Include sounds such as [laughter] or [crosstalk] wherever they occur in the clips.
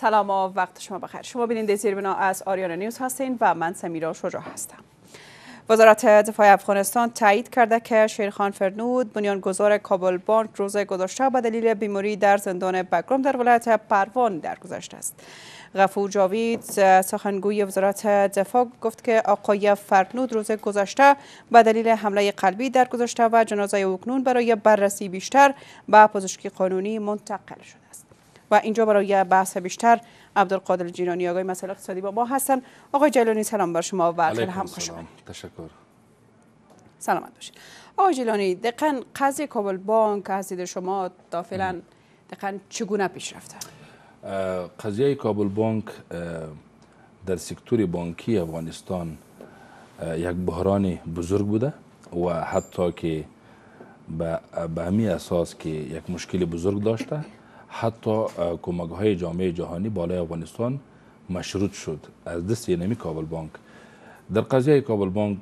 سلام و وقت شما بخیر شما بیننده زیر بنا از آریانا نیوز هستین و من سمیرا شجاع هستم وزارت دفاع افغانستان تایید کرده که شیرخان فرنود بنیانگذار کابل بانک روز گذشته به دلیل بیماری در زندان بگرام در ولایت پروان درگذشته است غفور جاوید سخنگوی وزارت دفاع گفت که آقای فرنود روز گذشته به دلیل حمله قلبی درگذشته و جنازه اوکنون برای بررسی بیشتر به پزشکی قانونی منتقل شده و اینجا برای بحث بیشتر عبدالقادر جیرانی آقای مسئله اقتصادی با ما هستن آقای جلانی سلام بر شما و خیلی هم خوش تشکر سلامت باشید آقای جلانی دقیقا قضیه کابل بانک از دید شما تا فعلا دقیقا چگونه پیش رفته قضیه کابل بانک در سکتور بانکی افغانستان یک بحران بزرگ بوده و حتی که به همین اساس که یک مشکل بزرگ داشته حتی کمک های جامعه جهانی بالای افغانستان مشروط شد از دست نمی کابل بانک در قضیه کابل بانک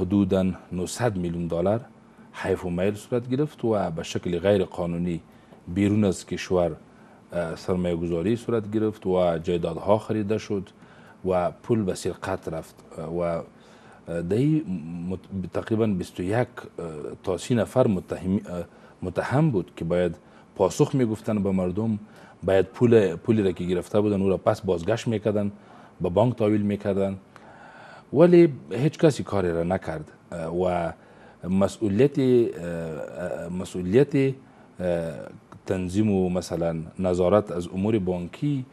حدودا 900 میلیون دلار حیف و میل صورت گرفت و به شکل غیر قانونی بیرون از کشور سرمایه گذاری صورت گرفت و جایدادها خریده شد و پول به سرقت رفت و دهی تقریبا 21 تا 30 نفر متهم بود که باید پاسخ میگفتن به مردم باید پول پولی را که گرفته بودن او را پس بازگشت میکردن به بانک تاویل میکردن ولی هیچ کسی کاری را نکرد و مسئولیت مسئولیت تنظیم و مثلا نظارت از امور بانکی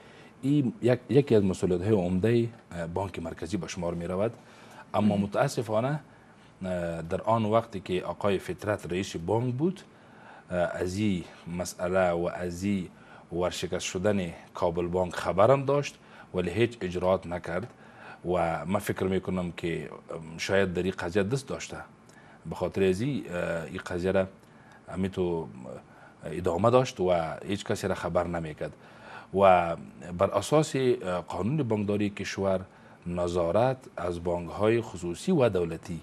این یکی از مسئولیت های عمده بانک مرکزی به شمار می رود اما متاسفانه در آن وقتی که آقای فطرت رئیس بانک بود از مسئله و از این ورشکست شدن کابل بانک خبرم داشت ولی هیچ اجرات نکرد و من فکر میکنم که شاید در این قضیه دست داشته بخاطر خاطر این قضیه را ادامه داشت و هیچ کسی را خبر نمیکرد و بر اساس قانون بانکداری کشور نظارت از بانک های خصوصی و دولتی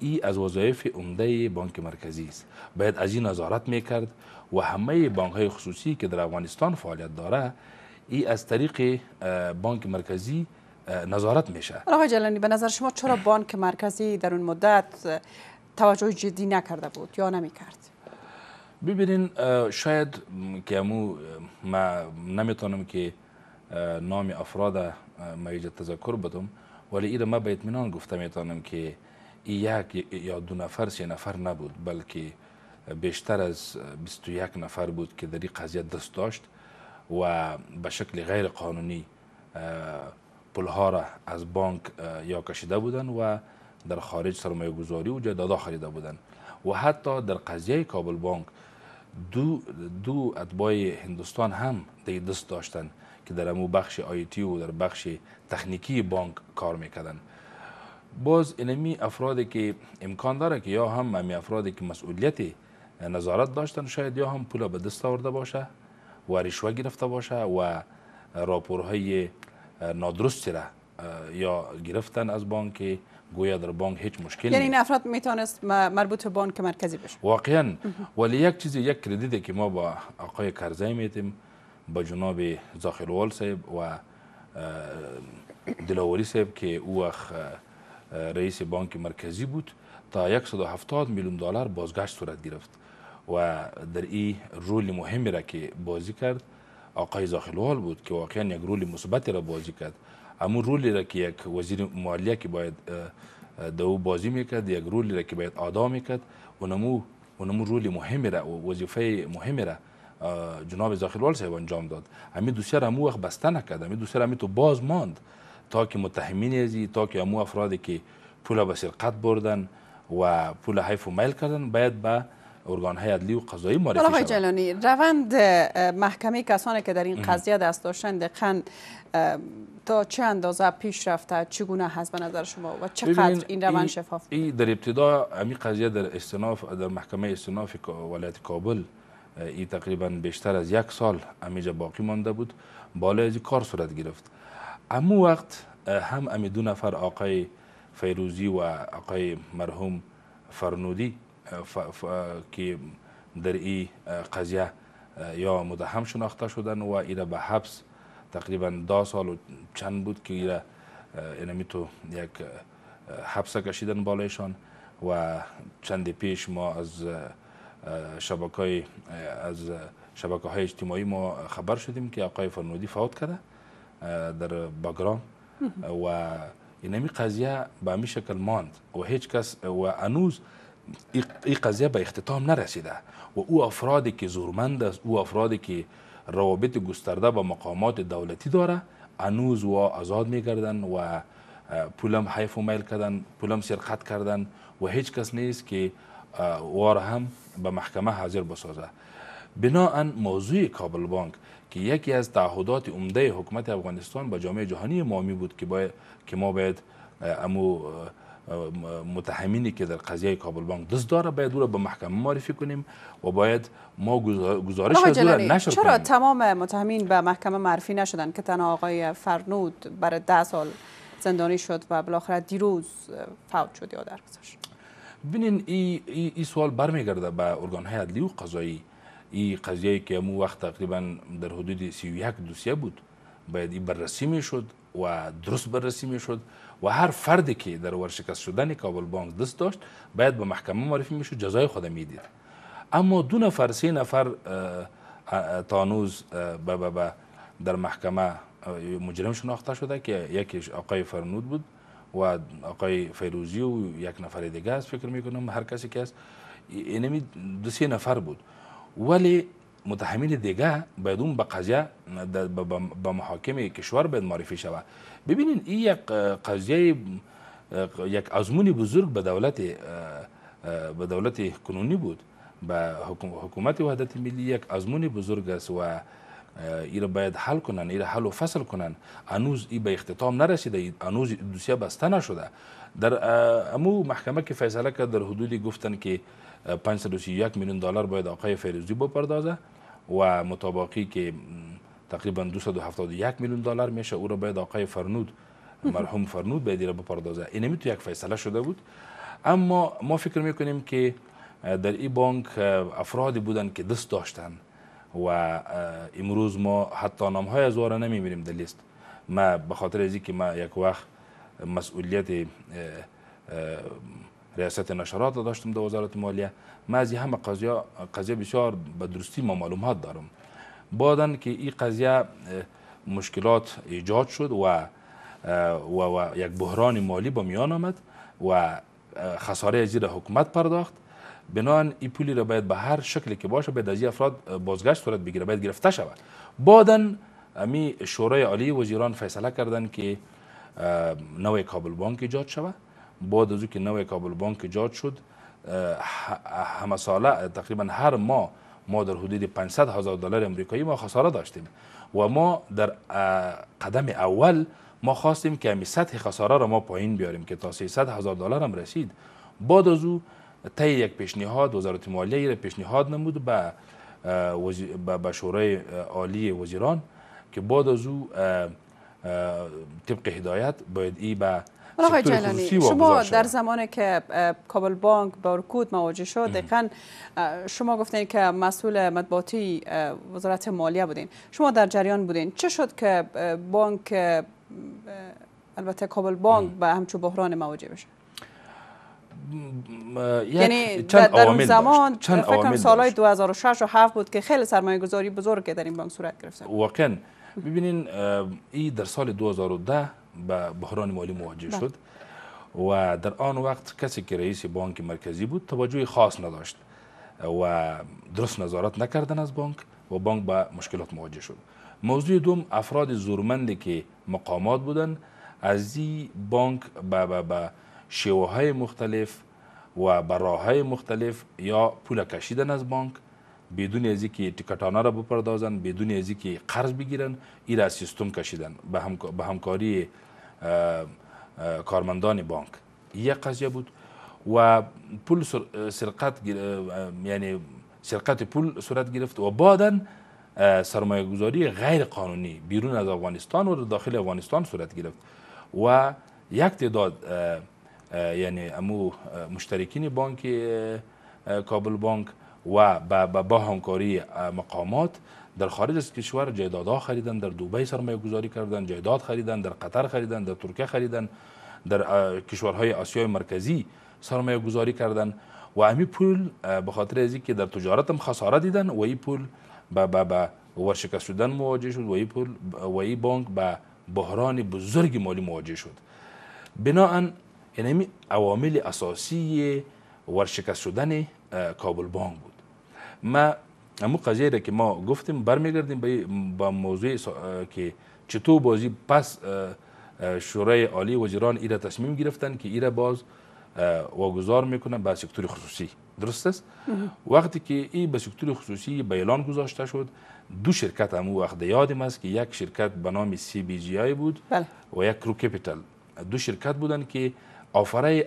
ای از وظایف عمده بانک مرکزی است باید از این نظارت میکرد و همه بانک های خصوصی که در افغانستان فعالیت داره ای از طریق بانک مرکزی نظارت میشه آقای جلانی به نظر شما چرا بانک مرکزی در اون مدت توجه جدی نکرده بود یا نمیکرد ببینین شاید که امو ما نمیتونم که نام افراد مایجت تذکر بدم ولی ایره ما به اطمینان گفته میتونم که یک یا دو نفر سه نفر نبود بلکه بیشتر از 21 نفر بود که در این قضیه دست داشت و به شکل غیر قانونی پلها را از بانک یا کشیده بودند و در خارج سرمایه گذاری و جدادا خریده بودند و حتی در قضیه کابل بانک دو, دو هندوستان هم دی دست داشتند که در امو بخش آیتی و در بخش تکنیکی بانک کار میکردن باز علمی افرادی که امکان داره که یا هم امی افرادی که مسئولیت نظارت داشتن شاید یا هم پولا به دست آورده باشه و رشوه گرفته باشه و راپورهای نادرستی را یا گرفتن از بانک گویا در بانک هیچ مشکلی. یعنی این افراد میتونست مربوط به بانک مرکزی بشه واقعا ولی یک چیزی یک کردیده که ما با آقای کرزی میتیم با جناب زاخلوال صاحب و دلاوری صاحب که او اخ رئیس بانک مرکزی بود تا 170 میلیون دلار بازگشت صورت گرفت و در این رول مهمی را که بازی کرد آقای زاخلوال بود که واقعا یک رول مثبتی را بازی کرد همون رولی را که یک وزیر مالیه که باید دو بازی میکرد یک رولی را که باید آدا میکرد اونمو اونمو رول مهمی را وظیفه مهمی را جناب زاخلوال صاحب انجام داد همین دوسیه را همو وقت بسته نکرد همین دوسیه را تو باز ماند تا که متهمین ازی تا که امو افرادی که پول به سرقت بردن و پول حیف و میل کردن باید به ارگان های عدلی و قضایی معرفی شد روند محکمه کسانی که در این قضیه دست داشتند دقیقا تا چه اندازه پیش رفته چگونه هست به نظر شما و چقدر این روند شفاف ای در ابتدا همین قضیه در استناف در محکمه استناف ولایت کابل ای تقریبا بیشتر از یک سال امیجا باقی مانده بود بالای از کار صورت گرفت امو وقت هم امی دو نفر آقای فیروزی و آقای مرحوم فرنودی که در این قضیه یا مدهم شناخته شدن و ایره به حبس تقریبا دا سال و چند بود که ایره اینمی تو یک حبس کشیدن بالایشان و چند پیش ما از شبکه از شبکه های اجتماعی ما خبر شدیم که آقای فرنودی فوت کرده در باگرام و این همی قضیه به همی شکل ماند و هیچ کس و انوز این قضیه به اختتام نرسیده و او افرادی که زورمند است او افرادی که روابط گسترده با مقامات دولتی داره انوز و آزاد میگردن و پولم حیف و میل کردن پولم سرقت کردن و هیچ کس نیست که وار هم به محکمه حاضر بسازه بناا موضوع کابل بانک که یکی از تعهدات عمده حکومت افغانستان با جامعه جهانی مامی بود که, باید که ما باید امو متهمینی که در قضیه کابل بانک دست داره باید او را به محکمه معرفی کنیم و باید ما گزارش از را نشر چرا تمام متهمین به محکمه معرفی نشدن که تنها آقای فرنود برای ده سال زندانی شد و بالاخره دیروز فوت شد یا در ببینین این ای, ای سوال برمیگرده به های عدلی و قضایی ای قضیه که مو وقت تقریبا در حدود 31 دوسیه بود باید این بررسی می شد و درست بررسی می شد و هر فردی که در ورشکست شدن کابل بانک دست داشت باید به محکمه معرفی میشد شد جزای خود می دید اما دو نفر سه نفر تانوز در محکمه مجرم شناخته شده که یکیش آقای فرنود بود و آقای فیروزی و یک نفر دیگه است فکر می کنم هر کسی که است اینمی یعنی دو نفر بود ولی متهمین دیگه باید اون به قضیه به محاکم کشور باید معرفی شود ببینین این یک قضیه یک آزمون بزرگ به دولت به دولت کنونی بود به حکومت وحدت ملی یک آزمون بزرگ است و ای را باید حل کنن ای را حل و فصل کنن هنوز ای به اختتام نرسیده هنوز دوسیه بسته نشده در امو محکمه که فیصله کرد در حدودی گفتن که 531 میلیون دلار باید آقای فیروزی بپردازه و مطابقی که تقریبا 271 میلیون دلار میشه او را باید آقای فرنود مرحوم فرنود باید را بپردازه اینمی تو یک فیصله شده بود اما ما فکر میکنیم که در این بانک افرادی بودن که دست داشتن و امروز ما حتی نام های از را نمیبینیم در لیست ما به خاطر از که ما یک وقت مسئولیت ریاست نشرات داشتم در دا وزارت مالیه من از همه قضیه قضیه بسیار به درستی ما معلومات دارم بعدن که این قضیه مشکلات ایجاد شد و و, و یک بحران مالی با میان آمد و خساره از حکومت پرداخت بنان این پولی را باید به هر شکلی که باشه باید از افراد بازگشت صورت بگیره باید گرفته شود بعدن امی شورای عالی وزیران فیصله کردن که نوع کابل بانک ایجاد شود بعد از که نوی کابل بانک ایجاد شد ساله تقریبا هر ماه ما در حدود 500 هزار دلار امریکایی ما خساره داشتیم و ما در قدم اول ما خواستیم که همی سطح خساره را ما پایین بیاریم که تا 300 هزار دلار هم رسید بعد از او طی یک پیشنهاد وزارت مالیه را پیشنهاد نمود به به شورای عالی وزیران که بعد از او طبق هدایت باید ای به با آقای جلانی شما در زمان که کابل بانک با رکود مواجه شد دقیقا شما گفتین که مسئول مطبوعاتی وزارت مالیه بودین شما در جریان بودین چه شد که بانک البته کابل بانک به با همچون بحران مواجه بشه یعنی چند در اون زمان چند فکرم سالهای 2006 و 7 بود که خیلی سرمایه گذاری بزرگ در این بانک صورت گرفت واقعا ببینین ای در سال 2010 به بحران مالی مواجه بله. شد و در آن وقت کسی که رئیس بانک مرکزی بود توجه خاص نداشت و درست نظارت نکردن از بانک و بانک به مشکلات مواجه شد موضوع دوم افراد زورمندی که مقامات بودن از این بانک به با شیوه های مختلف و براه های مختلف یا پول کشیدن از بانک بدون از که تکتانه را بپردازن بدون از که قرض بگیرن این را سیستم کشیدن به, همکاری کارمندان بانک یک قضیه بود و پول سرقت یعنی سرقت پول صورت گرفت و بعدا سرمایه گذاری غیر قانونی بیرون از افغانستان و داخل افغانستان صورت گرفت و یک تعداد یعنی امو مشترکین بانک کابل بانک و با, با همکاری مقامات در خارج از کشور جایدادها خریدن در دوبی سرمایه گذاری کردن جایداد خریدن در قطر خریدن در ترکیه خریدن در کشورهای آسیای مرکزی سرمایه گذاری کردن و امی پول به خاطر از که در تجارت هم خساره دیدن و این پول به به ورشکست شدن مواجه شد و این پول و بانک به بحران بزرگ مالی مواجه شد بنا یعنی عوامل اساسی ورشکست شدن کابل بانک بود ما اما قضیه را که ما گفتیم برمیگردیم به با موضوع که چطور بازی پس شورای عالی وزیران ایره تصمیم گرفتن که ایره باز واگذار میکنه به سکتور خصوصی درست است وقتی که این به سکتور خصوصی بیلان اعلان گذاشته شد دو شرکت هم وقت یادم است که یک شرکت به نام سی بی جی آی بود بله. و یک کرو کپیتال دو شرکت بودن که آفرای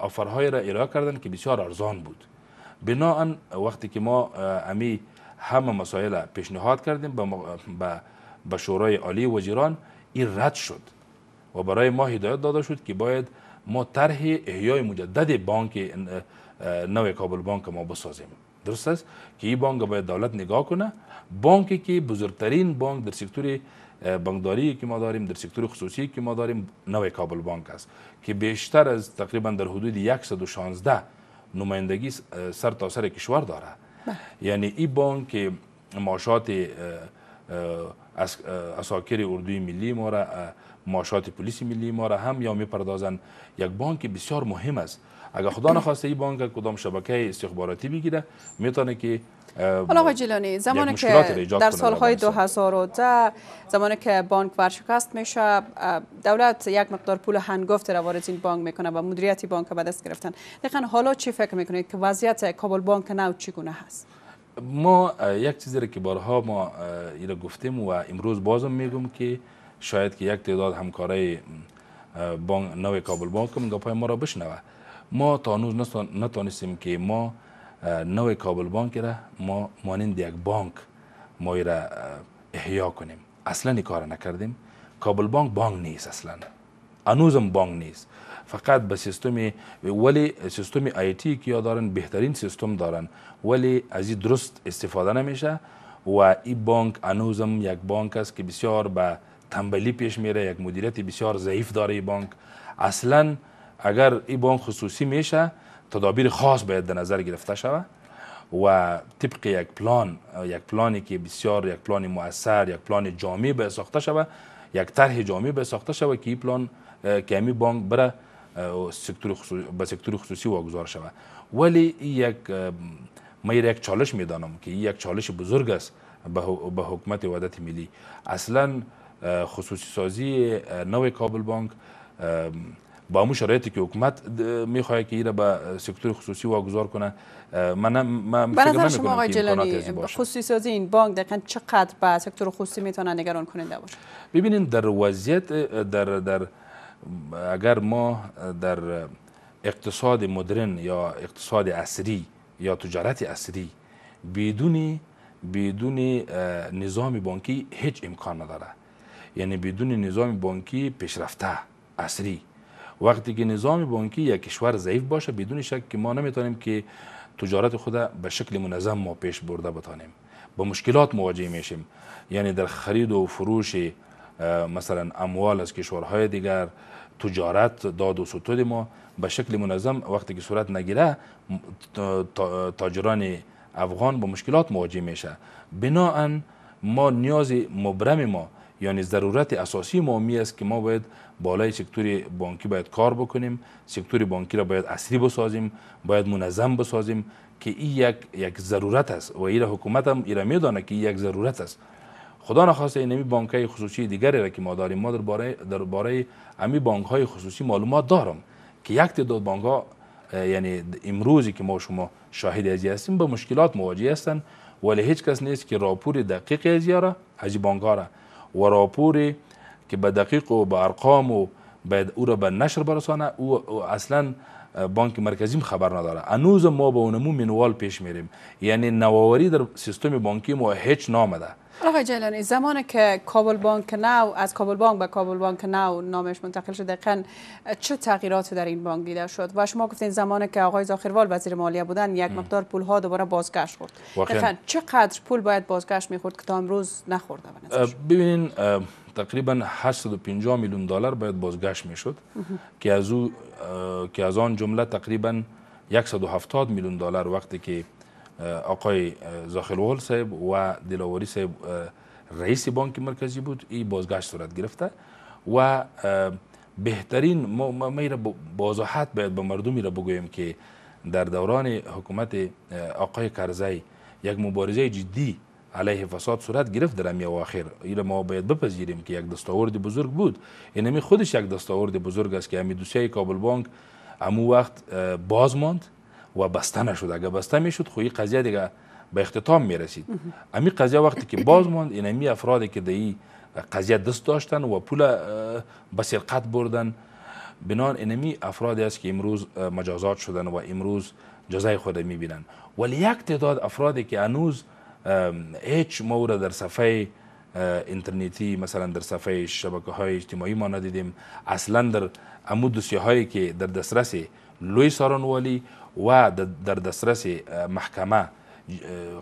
آفرهای را ارائه کردند که بسیار ارزان بود بناهن وقتی که ما امی همه مسائل پیشنهاد کردیم به به شورای عالی وزیران این رد شد و برای ما هدایت داده شد که باید ما طرح احیای مجدد بانک نو کابل بانک ما بسازیم درست است که این بانک باید دولت نگاه کنه بانکی که بزرگترین بانک در سکتور بانکداری که ما داریم در سکتور خصوصی که ما داریم نو کابل بانک است که بیشتر از تقریبا در حدود 116 نمایندگی سر تا سر کشور داره بله. یعنی ای بانک که معاشات اس اساکر اردوی ملی ما را معاشات پلیس ملی ما را هم یا میپردازند یک بانک بسیار مهم است اگر خدا نخواسته این بانک کدام شبکه استخباراتی بگیره میتونه که حالا آقای جیلانی زمانی که در سالهای 2010 زمانی که بانک ورشکست میشه دولت یک مقدار پول هنگفت رو وارد این بانک میکنه و مدیریتی بانک به دست گرفتن دقیقا حالا چی فکر میکنید که وضعیت کابل بانک نو چگونه هست ما یک چیزی را که بارها ما ایرا گفتیم و امروز بازم میگم که شاید که یک تعداد همکارای بانک نو کابل بانک هم گپای ما را بشنوه ما تا هنوز که ما نوع کابل بانک را ما مانند یک بانک ما را احیا کنیم اصلا این کار نکردیم کابل بانک بانک نیست اصلا انوزم بانک نیست فقط به سیستم ولی سیستم تی که دارن بهترین سیستم دارن ولی از این درست استفاده نمیشه و این بانک انوزم یک بانک است که بسیار به تنبلی پیش میره یک مدیریت بسیار ضعیف داره این بانک اصلا اگر این بانک خصوصی میشه تدابیر خاص باید در نظر گرفته شود و طبق یک پلان یک پلانی که بسیار یک پلان مؤثر یک پلان جامع به ساخته شود یک طرح جامع به ساخته شود که این پلان که بانک بره خصوصی به سکتور خصوصی واگذار شود ولی یک من یک چالش میدانم که یک چالش بزرگ است به حکومت وحدت ملی اصلا خصوصی سازی نو کابل بانک با همون شرایطی که حکومت میخواه که را به سکتور خصوصی واگذار کنه من من به نظر شما آقای جلانی خصوصی سازی این بانک دقیقا چقدر به سکتور خصوصی میتونه نگران کننده باشه ببینید در وضعیت در در اگر ما در اقتصاد مدرن یا اقتصاد عصری یا تجارت عصری بدون بدون نظام بانکی هیچ امکان نداره یعنی بدون نظام بانکی پیشرفته عصری وقتی که نظام بانکی یک کشور ضعیف باشه بدون شک که ما نمیتونیم که تجارت خود به شکل منظم ما پیش برده بتانیم با مشکلات مواجه میشیم یعنی در خرید و فروش مثلا اموال از کشورهای دیگر تجارت داد و ستود ما به شکل منظم وقتی که صورت نگیره تاجران افغان با مشکلات مواجه میشه بناهن ما نیاز مبرم ما یعنی ضرورت اساسی ما است که ما باید بالای سکتور بانکی باید کار بکنیم سکتور بانکی را باید اصلی بسازیم باید منظم بسازیم که این یک یک ضرورت است و این حکومت هم را میدانه که این یک ضرورت است خدا نخواسته این نمی بانک های خصوصی دیگری را که ما داریم ما در باره در امی بانک های خصوصی معلومات دارم که یک تعداد بانک ها یعنی امروزی که ما شما شاهد ازی هستیم به مشکلات مواجه هستند ولی هیچ کس نیست که راپور دقیق ازی را از بانک ها و راپوری که به دقیق و به ارقام و باید او را به نشر برسانه او اصلا بانک مرکزی خبر نداره هنوز ما به اونمو منوال پیش میریم یعنی نوآوری در سیستم بانکی ما هیچ نامده آقای جلانی زمان که کابل بانک نو از کابل بانک به کابل بانک نو نامش منتقل شد دقیقا چه تغییرات در این بانک دیده شد و شما گفتین زمان که آقای زاخروال وزیر مالیه بودن یک مقدار پول ها دوباره بازگشت خورد دقیقا چقدر پول باید بازگشت میخورد که تا امروز نخورده ببینین تقریبا 850 میلیون دلار باید بازگشت میشد که از او که از آن جمله تقریبا 170 میلیون دلار وقتی که آقای زاخلوال صاحب و دلاوری صاحب رئیس بانک مرکزی بود این بازگشت صورت گرفته و بهترین ما میره بازاحت باید به مردمی را بگویم که در دوران حکومت آقای کرزی یک مبارزه جدی علیه فساد صورت گرفت در امی آخر این ما باید بپذیریم که یک دستاورد بزرگ بود این خودش یک دستاورد بزرگ است که امی دوسیه کابل بانک امو وقت باز ماند و بسته نشد اگه بسته میشد خو این قضیه دیگه به اختتام میرسید امی قضیه وقتی که باز ماند این افرادی که دی قضیه دست داشتن و پول به سرقت بردن بنان انمی افرادی است که امروز مجازات شدن و امروز جزای خود بینن. ولی یک تعداد افرادی که هنوز هیچ مورد در صفحه اینترنتی مثلا در صفحه شبکه های اجتماعی ما ندیدیم اصلا در امو دوسیه هایی که در دسترس لوی سارانوالی و در دسترس محکمه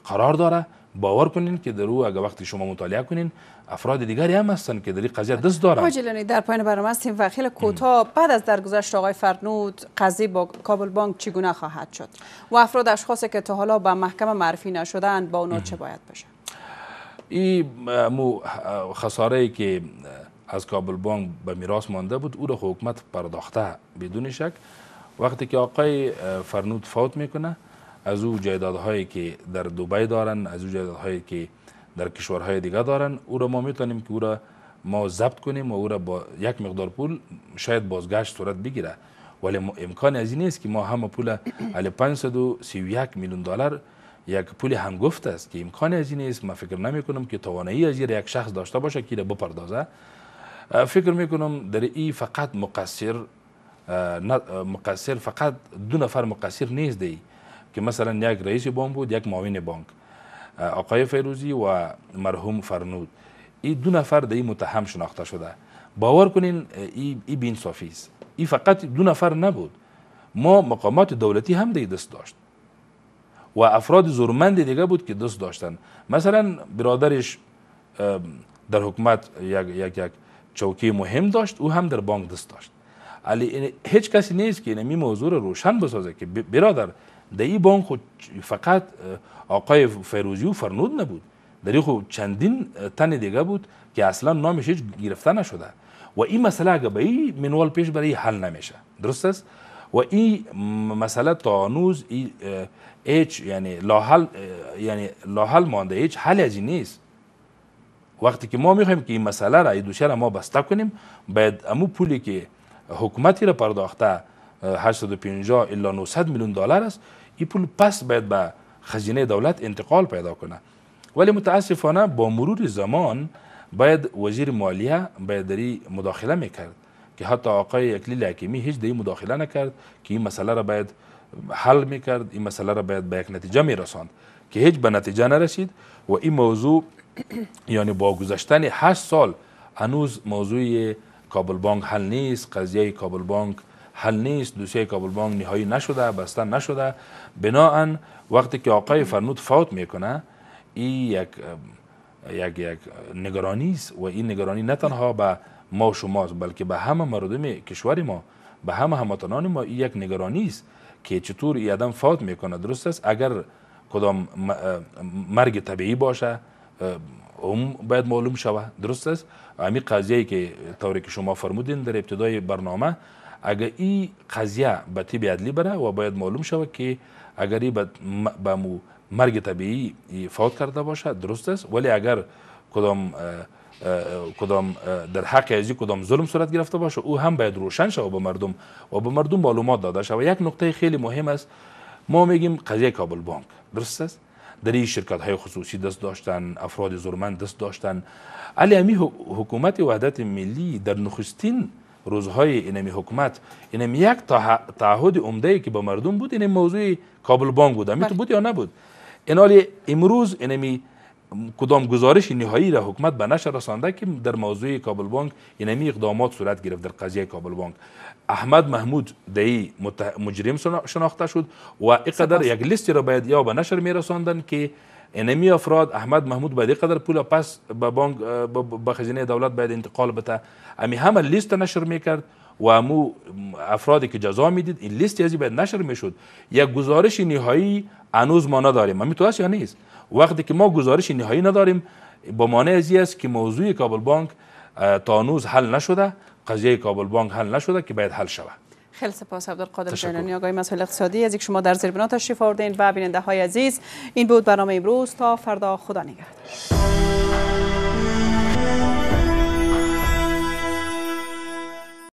قرار داره باور کنین که در او وقتی شما مطالعه کنین افراد دیگری هم هستن که در این قضیه دست دارن حاجلانی در پایین برنامه هستیم و خیلی کوتاه بعد از درگذشت آقای فرنود قضیه با کابل بانک چگونه خواهد شد و افراد اشخاصی که تا حالا به محکمه معرفی نشدن با اونا چه باید بشه ای این خساره که از کابل بانک به میراث مانده بود او را حکومت پرداخته بدون شک وقتی که آقای فرنود فوت میکنه از او جایدادهایی که در دوبی دارن از او جایدادهایی که در کشورهای دیگه دارن او را ما میتونیم که او را ما ضبط کنیم و او را با یک مقدار پول شاید بازگشت صورت بگیره ولی امکان از این نیست که ما همه پول 531 میلیون دلار یک پول گفت است که امکان از این نیست من فکر نمی کنم که توانایی از یک شخص داشته باشه که بپردازه فکر می کنم در این فقط مقصر مقصر فقط دو نفر مقصر نیست دی که مثلا یک رئیس بانک بود یک معاون بانک آقای فیروزی و مرحوم فرنود این دو نفر دی. متهم شناخته شده باور کنین این ای بینصافی است این فقط دو نفر نبود ما مقامات دولتی هم دی دست داشت و افراد زورمند دیگه بود که دوست داشتن مثلا برادرش در حکومت یک, یک, یک چوکی مهم داشت او هم در بانک دست داشت علی یعنی هیچ کسی نیست که یعنی این موضوع رو روشن بسازه که برادر در این بانک خود فقط آقای فیروزی و فرنود نبود در این چندین تن دیگه بود که اصلا نامش هیچ گرفته نشده و این مسئله اگه به این منوال پیش برای حل نمیشه درست است و این مسئله تا هنوز این هیچ یعنی لاحل یعنی لاحل مانده هیچ حل از نیست وقتی که ما میخوایم که این مسئله را این دوشه را ما بسته کنیم باید امو پولی که حکومتی را پرداخته 850 الا 900 میلیون دلار است این پول پس باید به خزینه دولت انتقال پیدا کنه ولی متاسفانه با مرور زمان باید وزیر مالیه باید دری مداخله میکرد که حتی آقای اکلیل حکیمی هیچ دری مداخله نکرد که این مسئله را باید حل میکرد این مسئله را باید به یک نتیجه میرساند که هیچ به نتیجه نرسید و این موضوع [clears throat] یعنی با گذشتن هشت سال هنوز موضوع کابل بانک حل نیست قضیه کابل بانک حل نیست دوسیه کابل بانک نهایی نشده بسته نشده بناهن وقتی که آقای فرنود فوت میکنه این یک یک یک نگرانی است و این نگرانی نه تنها به ما شماست بلکه به همه مردم کشور ما به همه هموطنان ما این یک نگرانی است که چطور ای آدم فوت میکنه درست است اگر کدام مرگ طبیعی باشه هم باید معلوم شود درست است امی قضیه که طوری که شما فرمودین در ابتدای برنامه اگر این قضیه به طب عدلی بره و باید معلوم شود که اگر این به مرگ طبیعی فوت کرده باشه درست است ولی اگر کدام کدام در حق از کدام ظلم صورت گرفته باشه او هم باید روشن شود به مردم و به مردم معلومات داده شود یک نقطه خیلی مهم است ما میگیم قضیه کابل بانک درست است در این شرکت های خصوصی دست داشتن افراد زرمند دست داشتن علی امی حکومت وحدت ملی در نخستین روزهای اینمی حکومت اینم یک تعهد عمده که به مردم بود این موضوع کابل بانک بود امی تو بله. بود یا نبود اینالی امروز اینمی کدام گزارش نهایی را حکومت به نشر رسانده که در موضوع کابل بانک اینمی اقدامات صورت گرفت در قضیه کابل بانک احمد محمود دهی مجرم شناخته شد و اقدر یک لیستی را باید یا به نشر می که اینمی افراد احمد محمود باید قدر پول پس به بانک به خزینه دولت باید انتقال بده امی همه لیست نشر میکرد و امو افرادی که جزا میدید این لیستی از باید نشر میشد یک گزارش نهایی انوز ما نداریم امی تو نیست وقتی که ما گزارش نهایی نداریم با مانع از است که موضوع کابل بانک تا هنوز حل نشده قضیه کابل بانک حل نشده که باید حل شود خیلی سپاس عبدالقادر جنانی آقای مسئول اقتصادی از یک شما در زیر بنا تشریف آوردین و بیننده های عزیز این بود برنامه امروز تا فردا خدا نگهدار